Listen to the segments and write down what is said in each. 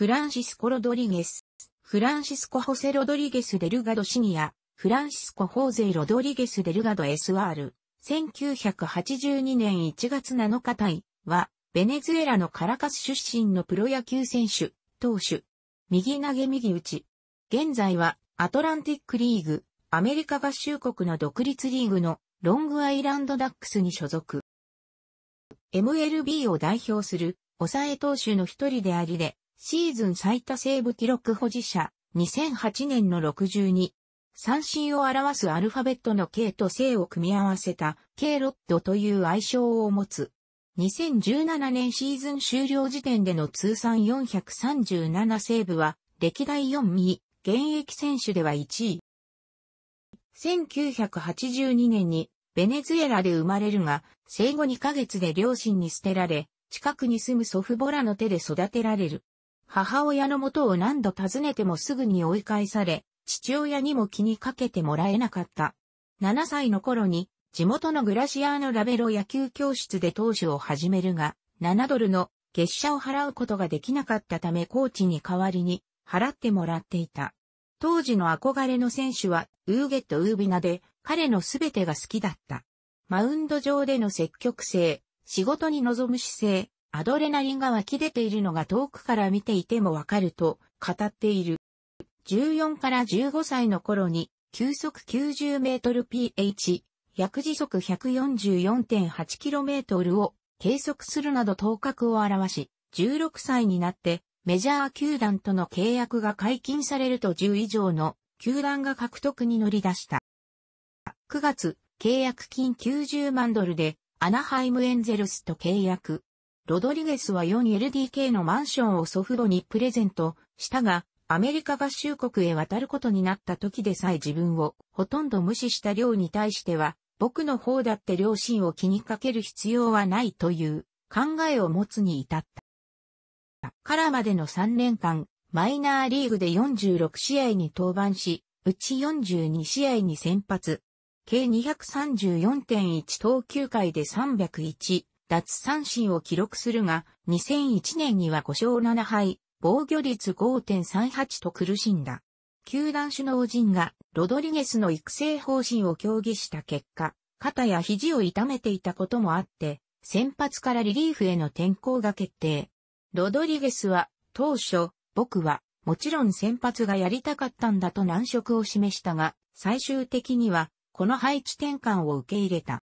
フランシスコ・ロドリゲス、フランシスコ・ホセ・ロドリゲス・デルガド・シニア、フランシスコ・ホーゼロドリゲス・デルガド SR、1982年1月7日対は、ベネズエラのカラカス出身のプロ野球選手、投手、右投げ右打ち。現在は、アトランティックリーグ、アメリカ合衆国の独立リーグのロングアイランドダックスに所属。MLB を代表する抑え投手の一人でありで、シーズン最多セーブ記録保持者、2008年の62。三振を表すアルファベットの K と C を組み合わせた K ロッドという愛称を持つ。2017年シーズン終了時点での通算437セーブは、歴代4位、現役選手では1位。1982年にベネズエラで生まれるが、生後2ヶ月で両親に捨てられ、近くに住む祖父母らの手で育てられる。母親の元を何度訪ねてもすぐに追い返され、父親にも気にかけてもらえなかった。7歳の頃に、地元のグラシアーノ・ラベロ野球教室で投手を始めるが、7ドルの月謝を払うことができなかったためコーチに代わりに払ってもらっていた。当時の憧れの選手は、ウーゲット・ウービナで、彼のすべてが好きだった。マウンド上での積極性、仕事に臨む姿勢、アドレナリンが湧き出ているのが遠くから見ていてもわかると語っている。14から15歳の頃に、急速90メートル ph、約時速 144.8km を計測するなど頭角を表し、16歳になってメジャー球団との契約が解禁されると10以上の球団が獲得に乗り出した。9月、契約金90万ドルでアナハイムエンゼルスと契約。ロドリゲスは 4LDK のマンションを祖父母にプレゼントしたが、アメリカ合衆国へ渡ることになった時でさえ自分をほとんど無視した寮に対しては、僕の方だって両親を気にかける必要はないという考えを持つに至った。からまでの3年間、マイナーリーグで46試合に登板し、うち42試合に先発。計234.1投球回で301、奪三振を記録するが、2001年には5勝7敗、防御率5.38と苦しんだ。球団首脳陣がロドリゲスの育成方針を協議した結果、肩や肘を痛めていたこともあって、先発からリリーフへの転向が決定。ロドリゲスは当初、僕はもちろん先発がやりたかったんだと難色を示したが、最終的にはこの配置転換を受け入れた。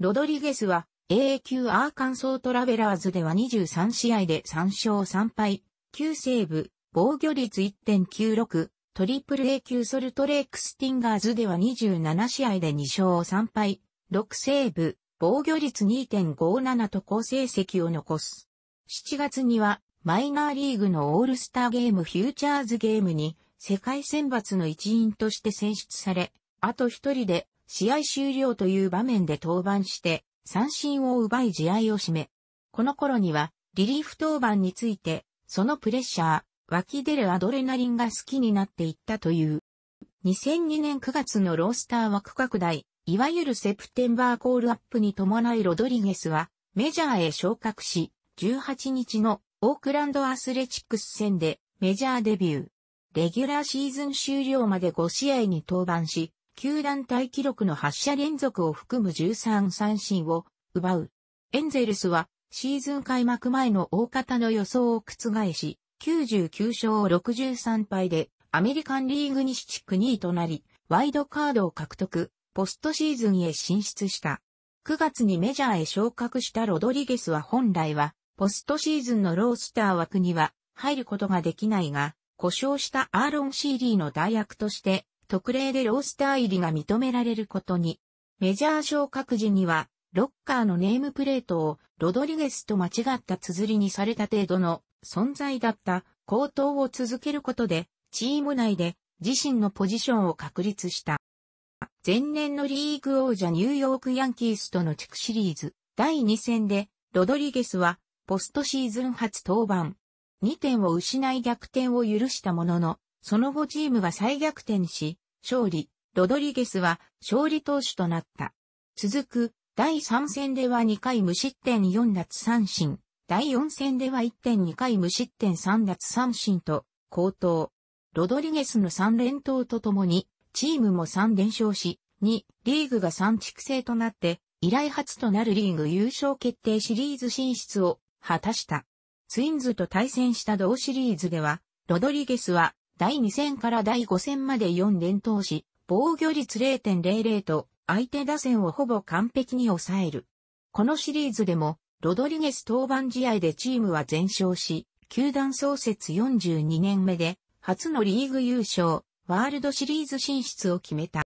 ロドリゲスは AA 級アーカンソートラベラーズでは23試合で3勝3敗、9セーブ、防御率1.96、トリプル A 級ソルトレークスティンガーズでは27試合で2勝3敗、6セーブ、防御率2.57と好成績を残す。7月には、マイナーリーグのオールスターゲームフューチャーズゲームに、世界選抜の一員として選出され、あと一人で試合終了という場面で登板して、三振を奪い試合を締め、この頃にはリリーフ登板について、そのプレッシャー、湧き出るアドレナリンが好きになっていったという。2002年9月のロースター枠拡大、いわゆるセプテンバーコールアップに伴いロドリゲスはメジャーへ昇格し、18日のオークランドアスレチックス戦でメジャーデビュー。レギュラーシーズン終了まで5試合に登板し、球団体記録の8者連続を含む13三振を奪う。エンゼルスはシーズン開幕前の大方の予想を覆し、99勝63敗でアメリカンリーグ西地区2位となり、ワイドカードを獲得、ポストシーズンへ進出した。9月にメジャーへ昇格したロドリゲスは本来は、ポストシーズンのロースター枠には入ることができないが、故障したアーロン・シーリーの代役として特例でロースター入りが認められることに、メジャー昇格時には、ロッカーのネームプレートをロドリゲスと間違った綴りにされた程度の存在だった高騰を続けることで、チーム内で自身のポジションを確立した。前年のリーグ王者ニューヨークヤンキースとの地区シリーズ第2戦で、ロドリゲスはポストシーズン初登板。2点を失い逆転を許したものの、その後チームは再逆転し、勝利、ロドリゲスは勝利投手となった。続く、第3戦では2回無失点4奪三振、第4戦では1.2回無失点3奪三振と、高騰。ロドリゲスの3連投とともに、チームも3連勝し、2、リーグが3地区となって、以来初となるリーグ優勝決定シリーズ進出を果たした。ツインズと対戦した同シリーズでは、ロドリゲスは第2戦から第5戦まで4連投し、防御率0.00と相手打線をほぼ完璧に抑える。このシリーズでも、ロドリゲス登板試合でチームは全勝し、球団創設42年目で、初のリーグ優勝、ワールドシリーズ進出を決めた。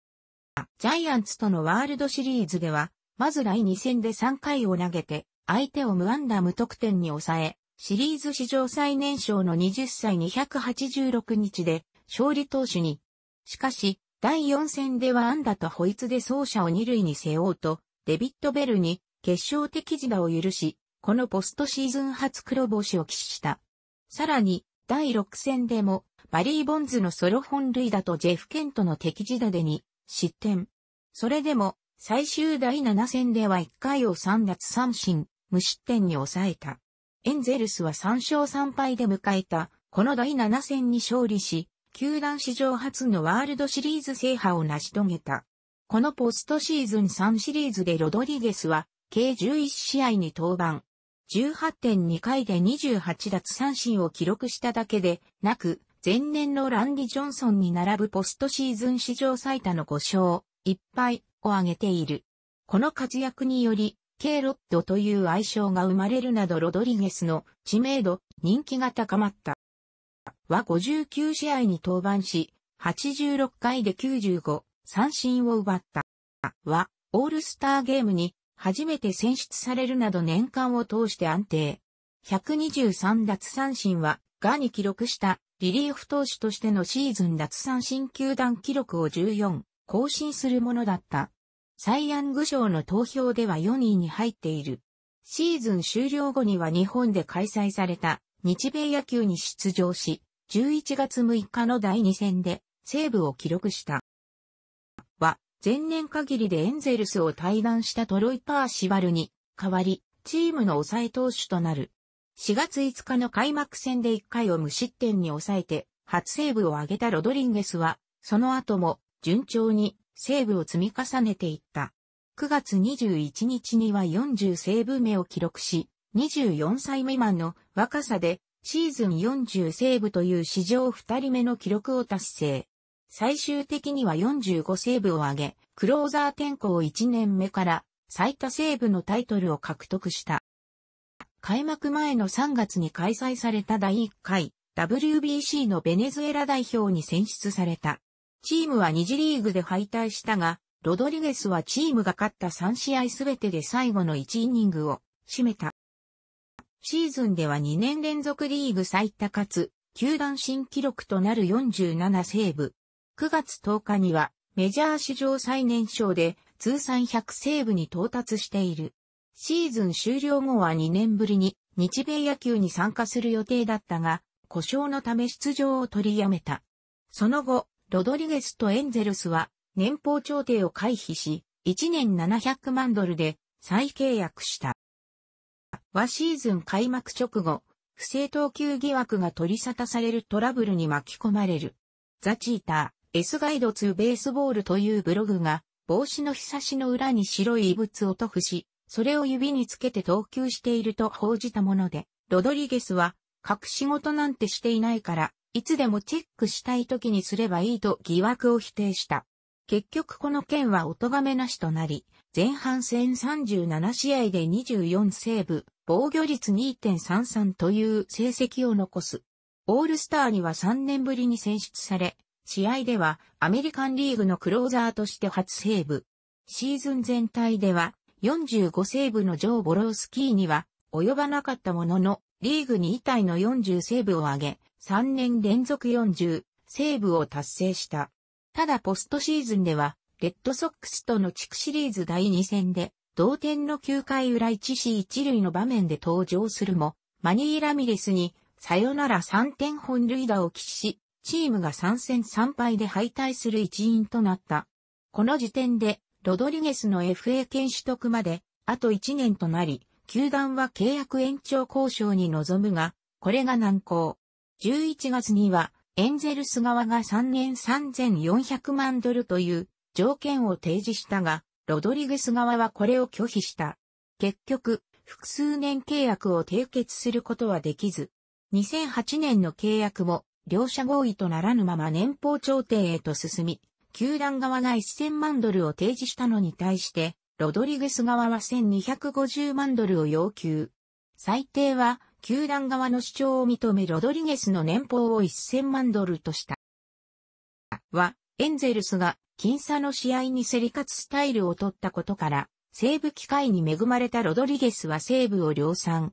ジャイアンツとのワールドシリーズでは、まず第2戦で3回を投げて、相手を無安打無得点に抑え、シリーズ史上最年少の20歳286日で勝利投手に。しかし、第4戦では安打とホイツで走者を二塁に背負うと、デビット・ベルに決勝的自打を許し、このポストシーズン初黒星を喫した。さらに、第6戦でも、バリー・ボンズのソロ本塁打とジェフ・ケントの敵自打でに失点。それでも、最終第7戦では1回を3奪三振、無失点に抑えた。エンゼルスは3勝3敗で迎えた、この第7戦に勝利し、球団史上初のワールドシリーズ制覇を成し遂げた。このポストシーズン3シリーズでロドリゲスは、計11試合に登板。18.2回で28奪三振を記録しただけで、なく、前年のランディ・ジョンソンに並ぶポストシーズン史上最多の5勝、1敗を挙げている。この活躍により、ケーロッドという愛称が生まれるなどロドリゲスの知名度、人気が高まった。は59試合に登板し、86回で95、三振を奪った。は、オールスターゲームに初めて選出されるなど年間を通して安定。123奪三振は、がに記録したリリーフ投手としてのシーズン奪三振球団記録を14、更新するものだった。サイ・ヤング賞の投票では4位に入っている。シーズン終了後には日本で開催された日米野球に出場し、11月6日の第2戦でセーブを記録した。は、前年限りでエンゼルスを退団したトロイ・パーシバルに代わり、チームの抑え投手となる。4月5日の開幕戦で1回を無失点に抑えて、初セーブを挙げたロドリンゲスは、その後も順調にセーブを積み重ねていった。9月21日には40セーブ目を記録し、24歳未満の若さでシーズン40セーブという史上2人目の記録を達成。最終的には45セーブを挙げ、クローザー転向1年目から最多セーブのタイトルを獲得した。開幕前の3月に開催された第1回 WBC のベネズエラ代表に選出された。チームは2次リーグで敗退したが、ロドリゲスはチームが勝った3試合すべてで最後の1イニングを締めた。シーズンでは2年連続リーグ最多かつ、球団新記録となる47セーブ。9月10日にはメジャー史上最年少で通算100セーブに到達している。シーズン終了後は2年ぶりに日米野球に参加する予定だったが、故障のため出場を取りやめた。その後、ロドリゲスとエンゼルスは年俸調停を回避し、1年700万ドルで再契約した。和シーズン開幕直後、不正投球疑惑が取り沙汰されるトラブルに巻き込まれる。ザ・チーター、S ガイド2ベースボールというブログが、帽子のひさしの裏に白い異物を塗布し、それを指につけて投球していると報じたもので、ロドリゲスは、隠し事なんてしていないから、いつでもチェックしたい時にすればいいと疑惑を否定した。結局この件はお咎めなしとなり、前半戦37試合で24セーブ、防御率2.33という成績を残す。オールスターには3年ぶりに選出され、試合ではアメリカンリーグのクローザーとして初セーブ。シーズン全体では45セーブのジョー・ボロースキーには及ばなかったものの、リーグ2位体の40セーブを上げ、3年連続40セーブを達成した。ただポストシーズンでは、レッドソックスとの地区シリーズ第2戦で、同点の9回裏1死1塁の場面で登場するも、マニー・ラミレスに、さよなら3点本塁打を喫し、チームが3戦3敗で敗退する一因となった。この時点で、ロドリゲスの FA 権取得まで、あと1年となり、球団は契約延長交渉に臨むが、これが難航。11月には、エンゼルス側が3年3400万ドルという条件を提示したが、ロドリゲス側はこれを拒否した。結局、複数年契約を締結することはできず、2008年の契約も両者合意とならぬまま年俸調停へと進み、球団側が1000万ドルを提示したのに対して、ロドリゲス側は1250万ドルを要求。最低は球団側の主張を認めロドリゲスの年俸を1000万ドルとした。は、エンゼルスが、僅差の試合に競り勝つスタイルを取ったことから、西ブ機会に恵まれたロドリゲスは西ブを量産。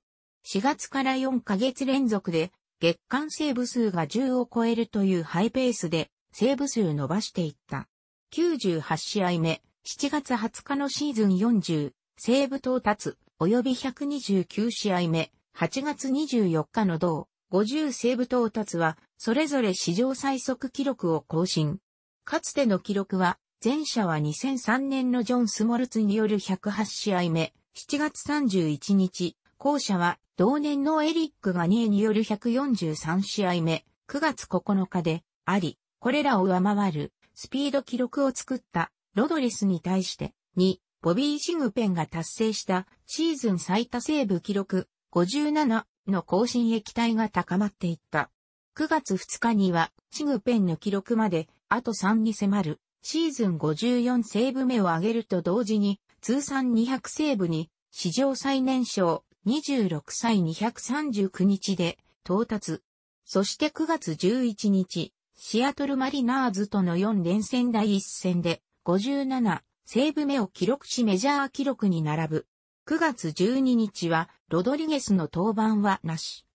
4月から4ヶ月連続で、月間セーブ数が10を超えるというハイペースで、セーブ数伸ばしていった。98試合目、7月20日のシーズン40、セーブ到達、及び129試合目、8月24日の同、50セーブ到達は、それぞれ史上最速記録を更新。かつての記録は、前者は2003年のジョン・スモルツによる108試合目、7月31日、後者は同年のエリックガニーによる143試合目、9月9日で、あり、これらを上回る、スピード記録を作った、ロドレスに対して、2、ボビー・シグペンが達成した、シーズン最多セーブ記録、57の更新液体が高まっていった。9月2日には、チグペンの記録まで、あと3に迫る、シーズン54セーブ目を上げると同時に、通算200セーブに、史上最年少、26歳239日で、到達。そして9月11日、シアトルマリナーズとの4連戦第1戦で、57、セーブ目を記録しメジャー記録に並ぶ。9月12日はロドリゲスの登板はなし。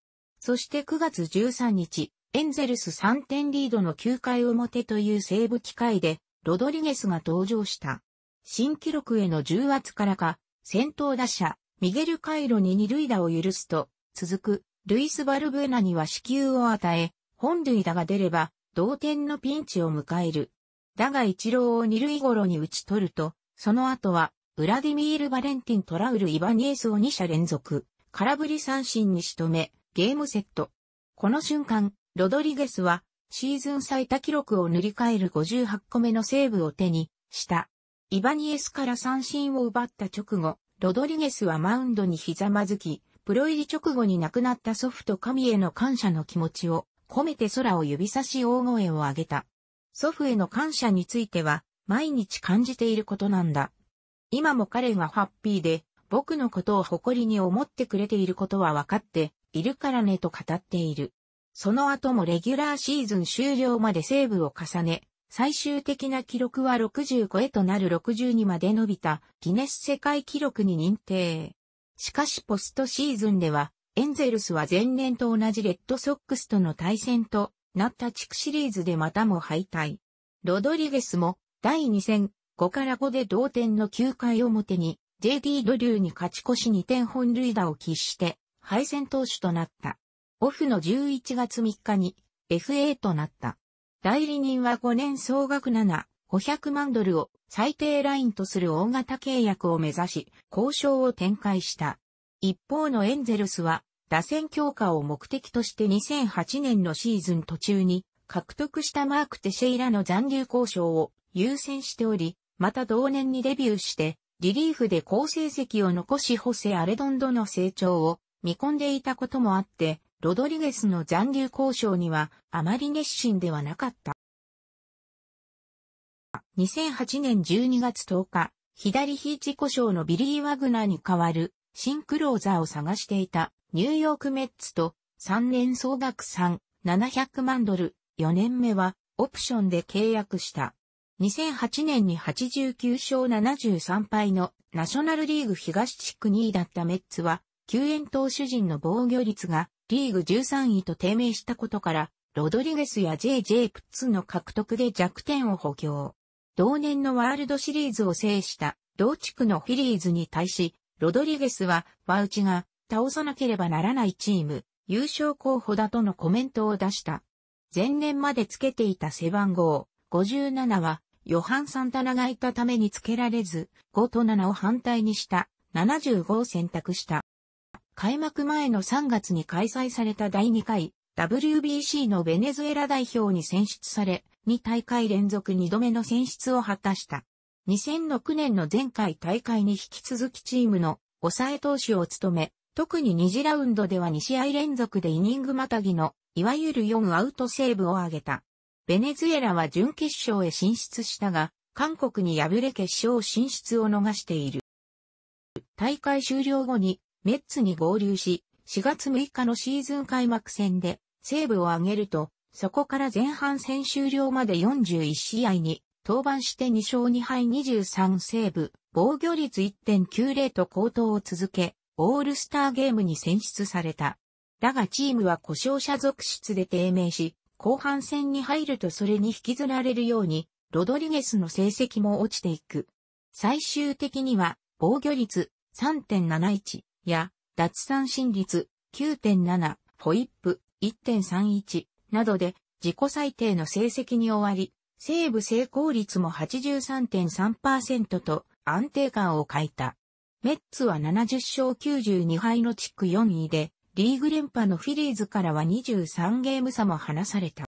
そして9月13日、エンゼルス3点リードの9回表という西部機会で、ロドリゲスが登場した。新記録への重圧からか、先頭打者、ミゲル・カイロに二塁打を許すと、続く、ルイス・バルブーナには支給を与え、本塁打が出れば、同点のピンチを迎える。だが一郎を二塁頃に打ち取ると、その後は、ウラディミール・バレンティン・トラウル・イバニエスを2者連続、空振り三振に仕留め、ゲームセット。この瞬間、ロドリゲスは、シーズン最多記録を塗り替える58個目のセーブを手に、した。イバニエスから三振を奪った直後、ロドリゲスはマウンドにひざまずき、プロ入り直後に亡くなった祖父と神への感謝の気持ちを込めて空を指差し大声を上げた。祖父への感謝については毎日感じていることなんだ今も彼がハッピーで、僕のことを誇りに思ってくれていることは分かっているからねと語っている。その後もレギュラーシーズン終了までセーブを重ね、最終的な記録は65へとなる62まで伸びたギネス世界記録に認定。しかしポストシーズンでは、エンゼルスは前年と同じレッドソックスとの対戦となった地区シリーズでまたも敗退。ロドリゲスも第2戦5から5で同点の9回表に、JT ドリューに勝ち越し2点本塁打を喫して、敗戦投手となった。オフの11月3日に FA となった。代理人は5年総額7、500万ドルを最低ラインとする大型契約を目指し、交渉を展開した。一方のエンゼルスは、打線強化を目的として2008年のシーズン途中に、獲得したマーク・テシェイラの残留交渉を優先しており、また同年にデビューして、リリーフで好成績を残しホセ・アレドンドの成長を見込んでいたこともあって、ロドリゲスの残留交渉にはあまり熱心ではなかった。2008年12月10日、左ーチ故障のビリー・ワグナーに代わる新クローザーを探していたニューヨークメッツと3年総額3、700万ドル、4年目はオプションで契約した。2008年に89勝73敗のナショナルリーグ東地区2位だったメッツは、救援投手陣の防御率がリーグ13位と低迷したことから、ロドリゲスや JJ プッツの獲得で弱点を補強。同年のワールドシリーズを制した同地区のフィリーズに対し、ロドリゲスはワウチが倒さなければならないチーム、優勝候補だとのコメントを出した。前年までつけていた背番号57はヨハン・サンタナがいたために付けられず、5と7を反対にした、75を選択した。開幕前の3月に開催された第2回 WBC のベネズエラ代表に選出され、2大会連続2度目の選出を果たした。2006年の前回大会に引き続きチームの抑え投手を務め、特に2次ラウンドでは2試合連続でイニングまたぎの、いわゆる4アウトセーブを挙げた。ベネズエラは準決勝へ進出したが、韓国に敗れ決勝進出を逃している。大会終了後にメッツに合流し、4月6日のシーズン開幕戦でセーブを挙げると、そこから前半戦終了まで41試合に登板して2勝2敗23セーブ、防御率1.90と高騰を続け、オールスターゲームに選出された。だがチームは故障者続出で低迷し、後半戦に入るとそれに引きずられるように、ロドリゲスの成績も落ちていく。最終的には、防御率3.71や、脱三振率9.7、ホイップ1.31などで自己最低の成績に終わり、セーブ成功率も83.3%と安定感を欠いた。メッツは70勝92敗の地区4位で、リーグ連覇のフィリーズからは23ゲーム差も離された。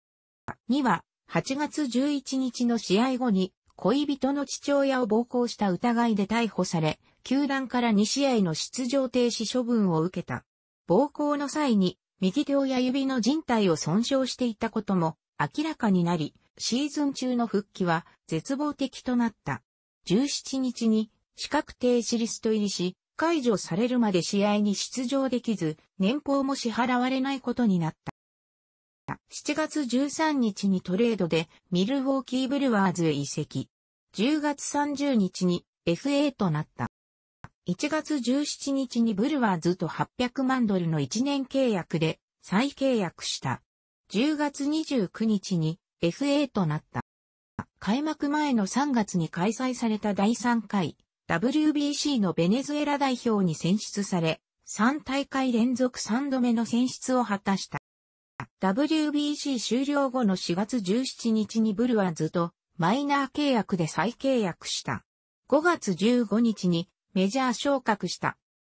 2は、8月11日の試合後に、恋人の父親を暴行した疑いで逮捕され、球団から2試合の出場停止処分を受けた。暴行の際に、右手親指の人体を損傷していたことも明らかになり、シーズン中の復帰は絶望的となった。17日に資格停止リスト入りし、解除されるまで試合に出場できず、年俸も支払われないことになった。7月13日にトレードでミルウォーキーブルワーズへ移籍。10月30日に FA となった。1月17日にブルワーズと800万ドルの1年契約で再契約した。10月29日に FA となった。開幕前の3月に開催された第3回 WBC のベネズエラ代表に選出され、3大会連続3度目の選出を果たした。WBC 終了後の4月17日にブルワーズとマイナー契約で再契約した。5月15日にメジャー昇格した。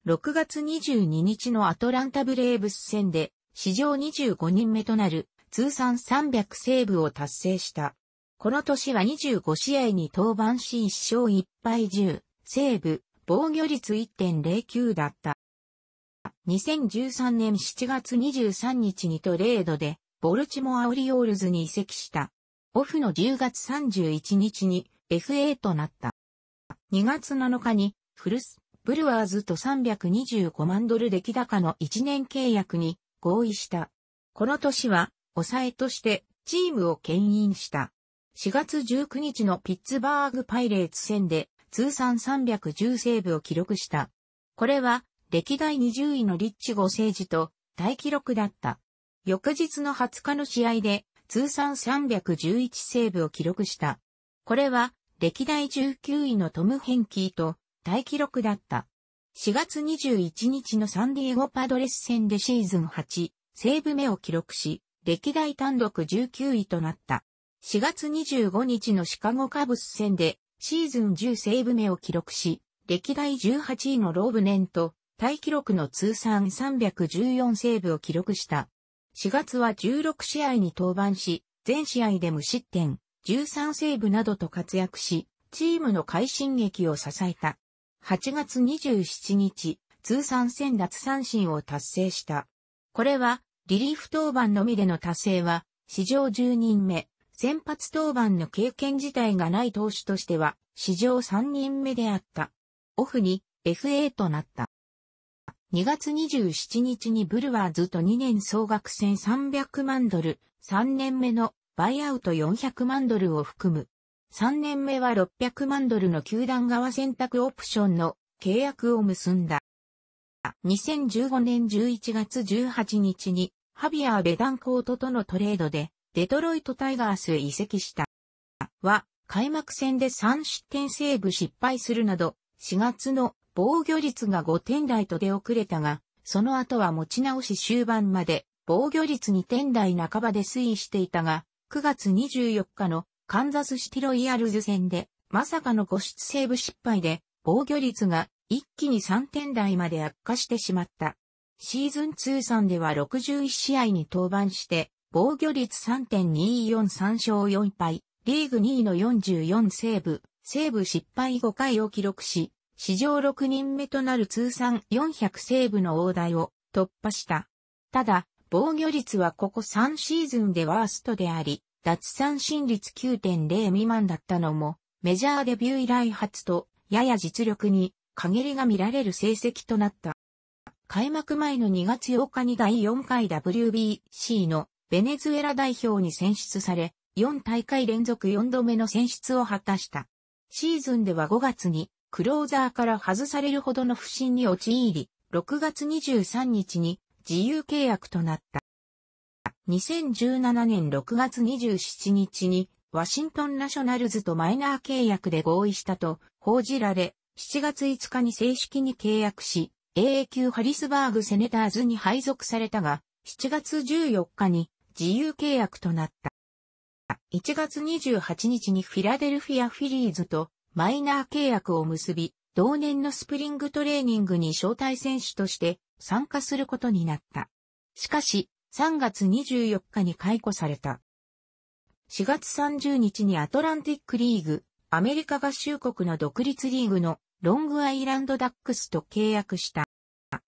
6月22日のアトランタブレーブス戦で史上25人目となる通算300セーブを達成した。この年は25試合に登板し1勝1敗10セーブ、防御率1.09だった。2013年7月23日にトレードで、ボルチモアオリオールズに移籍した。オフの10月31日に FA となった。2月7日にフルス、ブルワーズと325万ドル出来高の1年契約に合意した。この年は抑えとしてチームを牽引した。4月19日のピッツバーグパイレーツ戦で通算310セーブを記録した。これは、歴代20位のリッチゴセージと大記録だった。翌日の20日の試合で、通算311セーブを記録した。これは、歴代19位のトム・ヘンキーと大記録だった。4月21日のサンディエゴパドレス戦でシーズン8、セーブ目を記録し、歴代単独19位となった。4月25日のシカゴカブス戦でシーズン10セーブ目を記録し、歴代18位のローブ年と、タイ記録の通算314セーブを記録した。4月は16試合に登板し、全試合で無失点、13セーブなどと活躍し、チームの快進撃を支えた。8月27日、通算1000奪三振を達成した。これは、リリーフ登板のみでの達成は、史上10人目、先発登板の経験自体がない投手としては、史上3人目であった。オフに FA となった。2月27日にブルワーズと2年総額1300万ドル、3年目のバイアウト400万ドルを含む。3年目は600万ドルの球団側選択オプションの契約を結んだ。2015年11月18日にハビアー・ベダンコートとのトレードでデトロイトタイガースへ移籍した。は、開幕戦で3失点セーブ失敗するなど、4月の防御率が5点台と出遅れたが、その後は持ち直し終盤まで防御率2点台半ばで推移していたが、9月24日のカンザスシティロイヤルズ戦で、まさかの5失セーブ失敗で、防御率が一気に3点台まで悪化してしまった。シーズン通算では61試合に登板して、防御率3.243勝4敗、リーグ2位の44セーブ、セーブ失敗5回を記録し、史上6人目となる通算400セーブの大台を突破した。ただ、防御率はここ3シーズンでワーストであり、脱三振率9.0未満だったのも、メジャーデビュー以来初と、やや実力に限りが見られる成績となった。開幕前の2月8日に第4回 WBC のベネズエラ代表に選出され、4大会連続4度目の選出を果たした。シーズンでは5月に、クローザーから外されるほどの不振に陥り、6月23日に自由契約となった。2017年6月27日に、ワシントンナショナルズとマイナー契約で合意したと報じられ、7月5日に正式に契約し、AA 級ハリスバーグセネターズに配属されたが、7月14日に自由契約となった。1月28日にフィラデルフィアフィリーズとマイナー契約を結び、同年のスプリングトレーニングに招待選手として参加することになった。しかし、3月24日に解雇された。4月30日にアトランティックリーグ、アメリカ合衆国の独立リーグのロングアイランドダックスと契約した。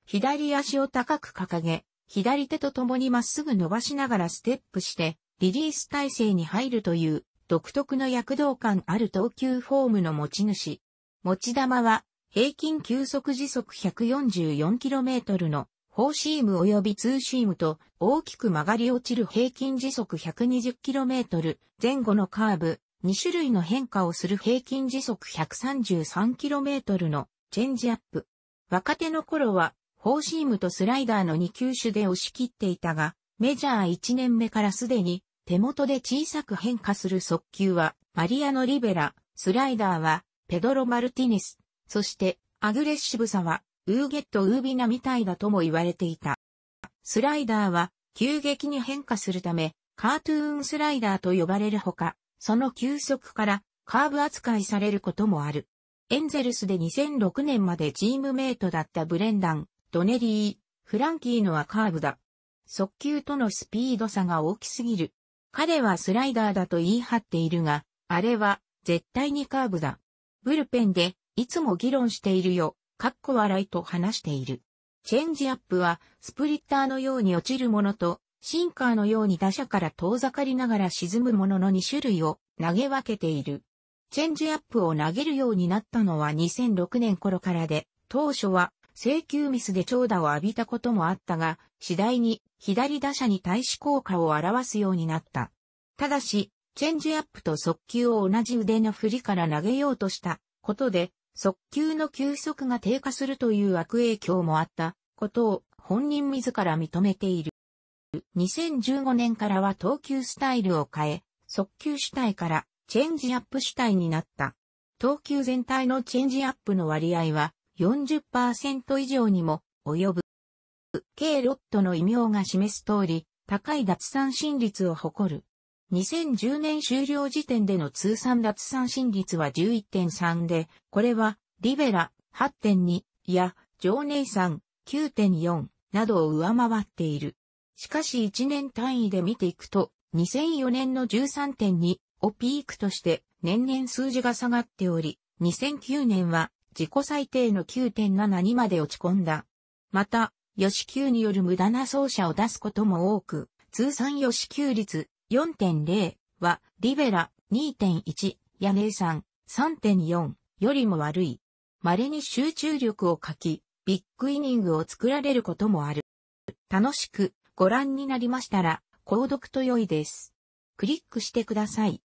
左足を高く掲げ、左手と共にまっすぐ伸ばしながらステップして、リリース体制に入るという、独特の躍動感ある投球フォームの持ち主。持ち玉は、平均球速時速 144km の、フォーシーム及びツーシームと、大きく曲がり落ちる平均時速 120km 前後のカーブ、2種類の変化をする平均時速 133km のチェンジアップ。若手の頃はフォーシームとスライダーの2球種で押し切っていたが、メジャー1年目からすでに手元で小さく変化する速球は、マリアノ・リベラ、スライダーは、ペドロ・マルティネス、そして、アグレッシブさは、ウーゲット・ウービナみたいだとも言われていた。スライダーは、急激に変化するため、カートゥーンスライダーと呼ばれるほか、その急速からカーブ扱いされることもある。エンゼルスで2006年までチームメイトだったブレンダン、ドネリー、フランキーのはカーブだ。速球とのスピード差が大きすぎる。彼はスライダーだと言い張っているが、あれは絶対にカーブだ。ブルペンでいつも議論しているよ、かっこ笑いと話している。チェンジアップはスプリッターのように落ちるものと、シンカーのように打者から遠ざかりながら沈むものの2種類を投げ分けている。チェンジアップを投げるようになったのは2006年頃からで、当初は請求ミスで長打を浴びたこともあったが、次第に左打者に対し効果を表すようになった。ただし、チェンジアップと速球を同じ腕の振りから投げようとしたことで、速球の球速が低下するという悪影響もあったことを本人自ら認めている。2015年からは投球スタイルを変え、速球主体からチェンジアップ主体になった。投球全体のチェンジアップの割合は40%以上にも及ぶ。K ロットの異名が示す通り、高い脱三振率を誇る。2010年終了時点での通算脱三振率は11.3で、これは、リベラ8.2や、ジョーネイさん9.4などを上回っている。しかし1年単位で見ていくと、2004年の13.2をピークとして年々数字が下がっており、2009年は自己最低の9.7にまで落ち込んだ。また、吉球による無駄な走者を出すことも多く、通算吉球率4.0は、リベラ2.1、ヤネイさん3.4よりも悪い。稀に集中力を欠き、ビッグイニングを作られることもある。楽しくご覧になりましたら、購読と良いです。クリックしてください。